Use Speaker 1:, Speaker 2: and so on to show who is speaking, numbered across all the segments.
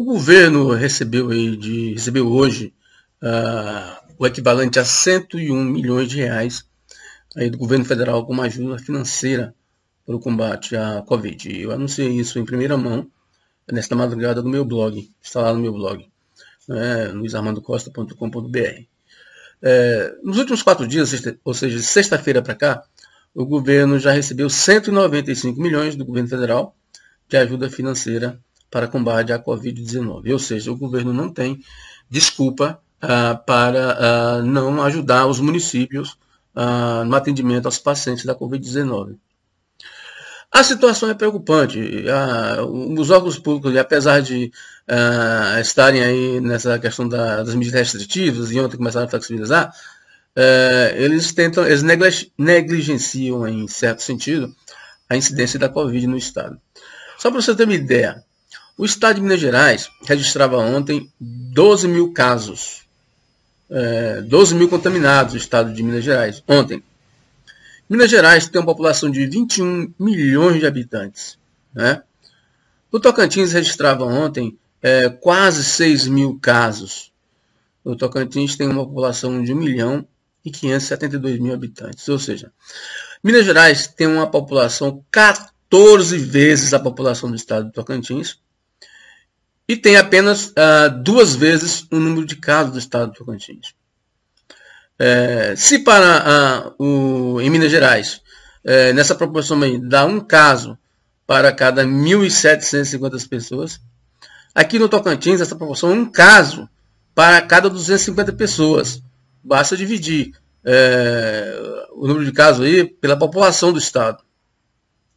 Speaker 1: O governo recebeu, aí de, recebeu hoje uh, o equivalente a 101 milhões de reais aí do governo federal como ajuda financeira para o combate à Covid. Eu anunciei isso em primeira mão nesta madrugada no meu blog, está lá no meu blog, né, luisarmandocosta.com.br. É, nos últimos quatro dias, ou seja, de sexta-feira para cá, o governo já recebeu 195 milhões do governo federal de ajuda financeira para combate à Covid-19. Ou seja, o governo não tem desculpa ah, para ah, não ajudar os municípios ah, no atendimento aos pacientes da Covid-19. A situação é preocupante. os órgãos públicos, apesar de estarem aí nessa questão da, das medidas restritivas e ontem começaram a flexibilizar, eh, eles tentam, eles negligenciam, em certo sentido, a incidência da Covid no Estado. Só para você ter uma ideia, o estado de Minas Gerais registrava ontem 12 mil casos, é, 12 mil contaminados, o estado de Minas Gerais, ontem. Minas Gerais tem uma população de 21 milhões de habitantes. Né? O Tocantins registrava ontem é, quase 6 mil casos. O Tocantins tem uma população de 1 milhão e 572 mil habitantes. Ou seja, Minas Gerais tem uma população 14 vezes a população do estado do Tocantins e tem apenas uh, duas vezes o número de casos do estado do Tocantins. É, se para uh, ah, o, em Minas Gerais, é, nessa proporção aí, dá um caso para cada 1.750 pessoas, aqui no Tocantins, essa proporção é um caso para cada 250 pessoas. Basta dividir é, o número de casos aí pela população do estado.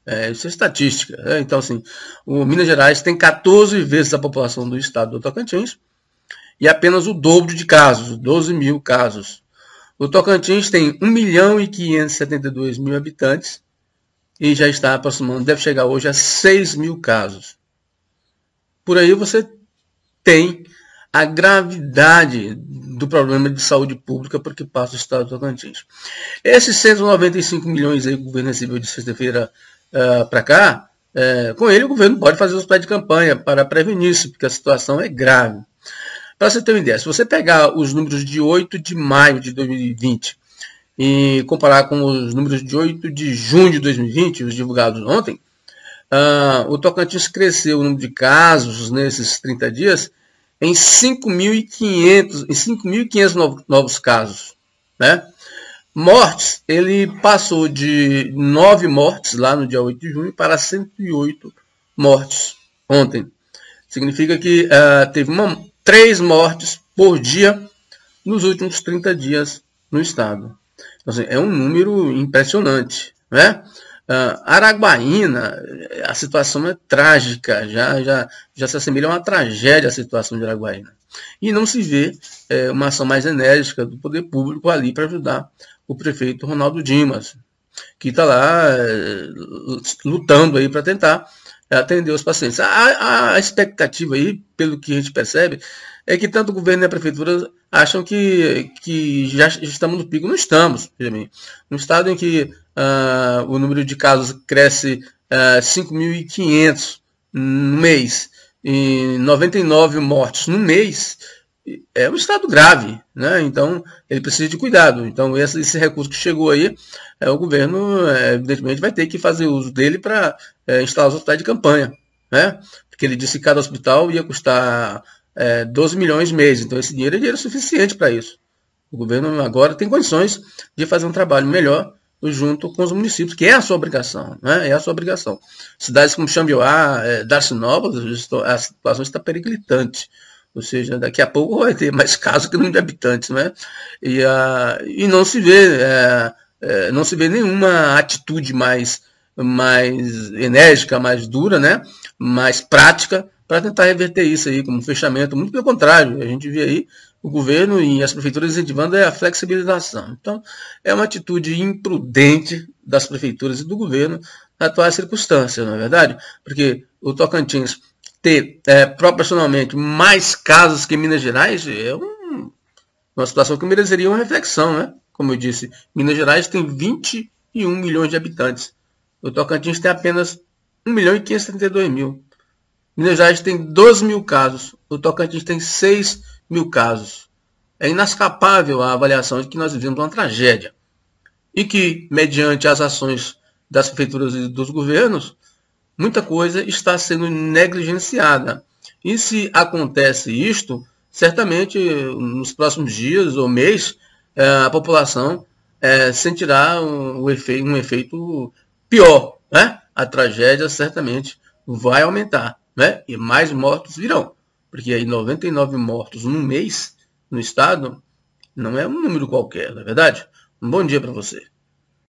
Speaker 1: É, isso é estatística. Né? Então, assim, o Minas Gerais tem 14 vezes a população do estado do Tocantins e apenas o dobro de casos, 12 mil casos. O Tocantins tem 1 milhão e 572 mil habitantes e já está aproximando, deve chegar hoje a 6 mil casos. Por aí você tem a gravidade do problema de saúde pública porque passa o estado do Tocantins. Esses 195 milhões aí, o governo recebeu de sexta-feira uh, eh, para cá, é, com ele o governo pode fazer os pés de campanha para prevenir isso, porque a situação é grave. Para você ter uma ideia, se você pegar os números de 8 de maio de 2020 e comparar com os números de 8 de junho de 2020, os divulgados ontem, uh, o Tocantins cresceu o número de casos nesses 30 dias em 5.500 novos casos. Né? Mortes, ele passou de 9 mortes lá no dia 8 de junho para 108 mortes ontem. Significa que uh, teve uma, 3 mortes por dia nos últimos 30 dias no estado. Então, assim, é um número impressionante. Né? Uh, Araguaína, a situação é trágica, já, já, já se assemelha a uma tragédia a situação de Araguaína. E não se vê é, uma ação mais enérgica do poder público ali para ajudar o prefeito Ronaldo Dimas, que está lá é, lutando aí para tentar atender os pacientes. A, a, expectativa aí, pelo que a gente percebe, é que tanto o governo e a prefeitura acham que, que já estamos no pico. Não estamos, Benjamin. No estado em que uh, o número de casos cresce uh, ah, 5.500 no mês e 99 mortes no mês, é um estado grave, né? Então ele precisa de cuidado. Então esse, esse recurso que chegou aí, é, o governo é, evidentemente vai ter que fazer uso dele para é, instalar os hospitais de campanha, né? Porque ele disse que cada hospital ia custar é, 12 milhões mês. Então esse dinheiro é dinheiro suficiente para isso. O governo agora tem condições de fazer um trabalho melhor junto com os municípios, que é a sua obrigação, né? É a sua obrigação. Cidades como Xambioá, é, Darcinópolis, a situação está periclitante. Ou seja, daqui a pouco vai ter mais casos que número de habitantes, né? E, a, ah, e não se vê, é, é, não se vê nenhuma atitude mais, mais enérgica, mais dura, né? Mais prática para tentar reverter isso aí, como fechamento. Muito pelo contrário, a gente vê aí o governo e as prefeituras incentivando é a flexibilização. Então, é uma atitude imprudente das prefeituras e do governo na atual circunstância, não é verdade? Porque o Tocantins ter é, proporcionalmente mais casos que Minas Gerais é um, uma situação que mereceria uma reflexão, né? Como eu disse, Minas Gerais tem 21 milhões de habitantes. O Tocantins tem apenas 1 milhão e 532 mil. Minas Gerais tem 12 mil casos. O Tocantins tem 6 mil casos. É inascapável a avaliação de que nós vivemos uma tragédia e que, mediante as ações das prefeituras e dos governos, muita coisa está sendo negligenciada. E se acontece isto, certamente nos próximos dias ou mês, eh, a população eh, sentirá um, efeito pior. Né? A tragédia certamente vai aumentar né? e mais mortos virão porque aí 99 mortos num mês no estado não é um número qualquer, não é verdade? Um bom dia para você.